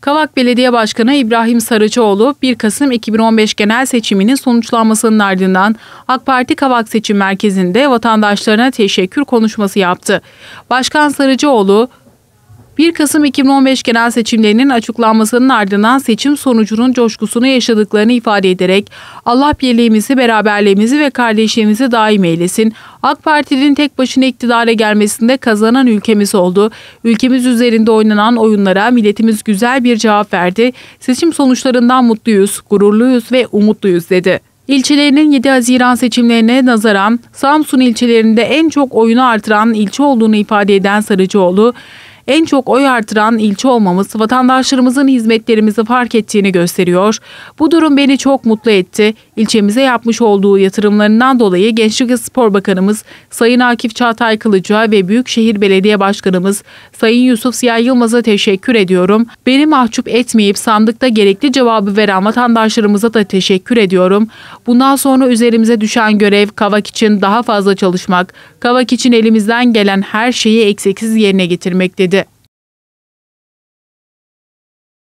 Kavak Belediye Başkanı İbrahim Sarıçoğlu 1 Kasım 2015 genel seçiminin sonuçlanmasının ardından AK Parti Kavak Seçim Merkezi'nde vatandaşlarına teşekkür konuşması yaptı. Başkan Sarıcıoğlu, 1 Kasım 2015 genel seçimlerinin açıklanmasının ardından seçim sonucunun coşkusunu yaşadıklarını ifade ederek Allah birliğimizi, beraberliğimizi ve kardeşliğimizi daim eylesin. AK Parti'nin tek başına iktidara gelmesinde kazanan ülkemiz oldu. Ülkemiz üzerinde oynanan oyunlara milletimiz güzel bir cevap verdi. Seçim sonuçlarından mutluyuz, gururluyuz ve umutluyuz dedi. İlçelerinin 7 Haziran seçimlerine nazaran Samsun ilçelerinde en çok oyunu artıran ilçe olduğunu ifade eden Sarıcıoğlu, en çok oy artıran ilçe olmamız vatandaşlarımızın hizmetlerimizi fark ettiğini gösteriyor. Bu durum beni çok mutlu etti. İlçemize yapmış olduğu yatırımlarından dolayı Gençlik ve Spor Bakanımız Sayın Akif Çağatay Kılıca ve Büyükşehir Belediye Başkanımız Sayın Yusuf Siyah Yılmaz'a teşekkür ediyorum. Beni mahcup etmeyip sandıkta gerekli cevabı veren vatandaşlarımıza da teşekkür ediyorum. Bundan sonra üzerimize düşen görev Kavak için daha fazla çalışmak, Kavak için elimizden gelen her şeyi eksiksiz yerine getirmek dedi.